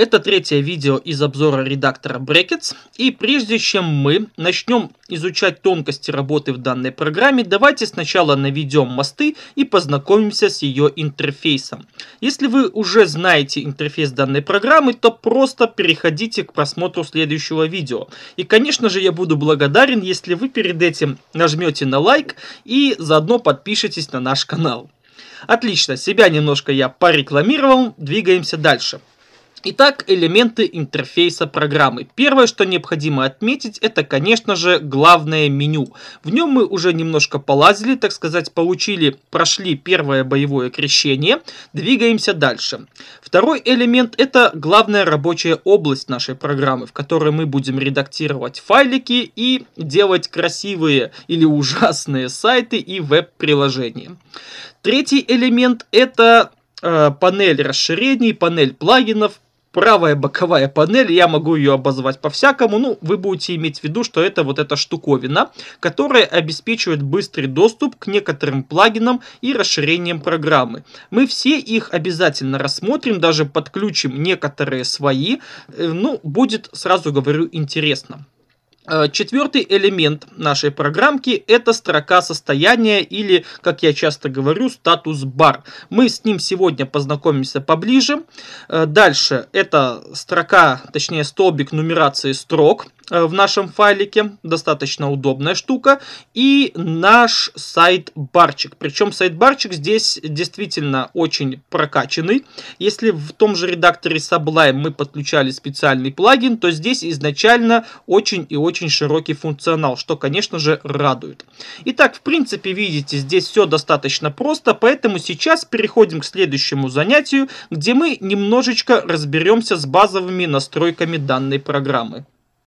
Это третье видео из обзора редактора Brackets. И прежде чем мы начнем изучать тонкости работы в данной программе, давайте сначала наведем мосты и познакомимся с ее интерфейсом. Если вы уже знаете интерфейс данной программы, то просто переходите к просмотру следующего видео. И, конечно же, я буду благодарен, если вы перед этим нажмете на лайк и заодно подпишитесь на наш канал. Отлично, себя немножко я порекламировал, двигаемся дальше. Итак, элементы интерфейса программы. Первое, что необходимо отметить, это, конечно же, главное меню. В нем мы уже немножко полазили, так сказать, получили, прошли первое боевое крещение. Двигаемся дальше. Второй элемент – это главная рабочая область нашей программы, в которой мы будем редактировать файлики и делать красивые или ужасные сайты и веб-приложения. Третий элемент – это э, панель расширений, панель плагинов, правая боковая панель, я могу ее обозвать по-всякому, ну, вы будете иметь в виду, что это вот эта штуковина, которая обеспечивает быстрый доступ к некоторым плагинам и расширениям программы. Мы все их обязательно рассмотрим, даже подключим некоторые свои, э, ну, будет, сразу говорю, интересно. Э, Четвертый элемент нашей программки – это строка состояния или, как я часто говорю, статус-бар. Мы с ним сегодня познакомимся поближе. Э, дальше это строка, точнее столбик нумерации строк – Э, в нашем файлике. Достаточно удобная штука. И наш сайт-барчик. Причем сайт-барчик здесь действительно очень прокачанный. Если в том же редакторе Sublime мы подключали специальный плагин, то здесь изначально очень и очень широкий функционал, что, конечно же, радует. Итак, в принципе, видите, здесь все достаточно просто, поэтому сейчас переходим к следующему занятию, где мы немножечко разберемся с базовыми настройками данной программы.